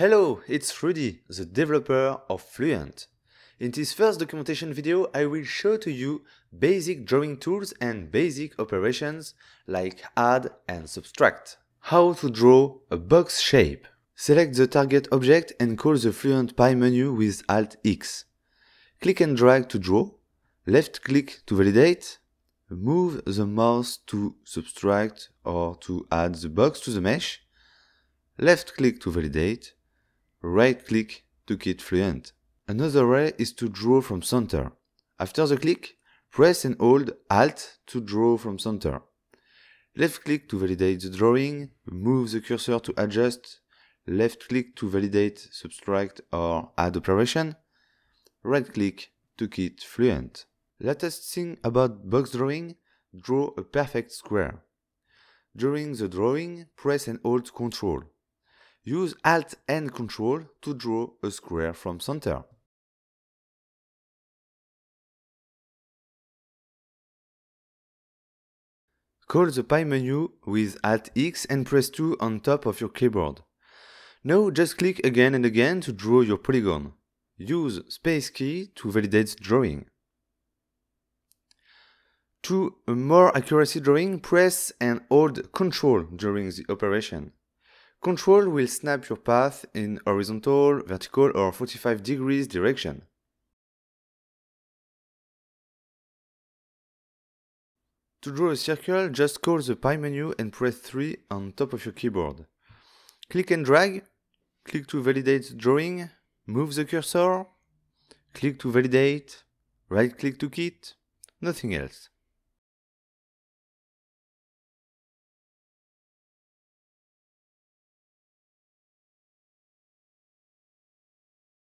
Hello, it's Rudy, the developer of Fluent. In this first documentation video, I will show to you basic drawing tools and basic operations like add and subtract. How to draw a box shape. Select the target object and call the Fluent Pie menu with Alt-X. Click and drag to draw, left click to validate, move the mouse to subtract or to add the box to the mesh, left click to validate, right click to get fluent. Another way is to draw from center. After the click, press and hold Alt to draw from center. Left click to validate the drawing, move the cursor to adjust, left click to validate, subtract or add operation, right click to get fluent. Latest thing about box drawing, draw a perfect square. During the drawing, press and hold Ctrl. Use Alt and Control to draw a square from center. Call the pie menu with Alt X and press 2 on top of your keyboard. Now just click again and again to draw your polygon. Use space key to validate drawing. To a more accuracy drawing, press and hold Ctrl during the operation. Control will snap your path in horizontal, vertical or 45 degrees direction. To draw a circle, just call the Pi menu and press 3 on top of your keyboard. Click and drag, click to validate the drawing, move the cursor, click to validate, right click to kit, nothing else.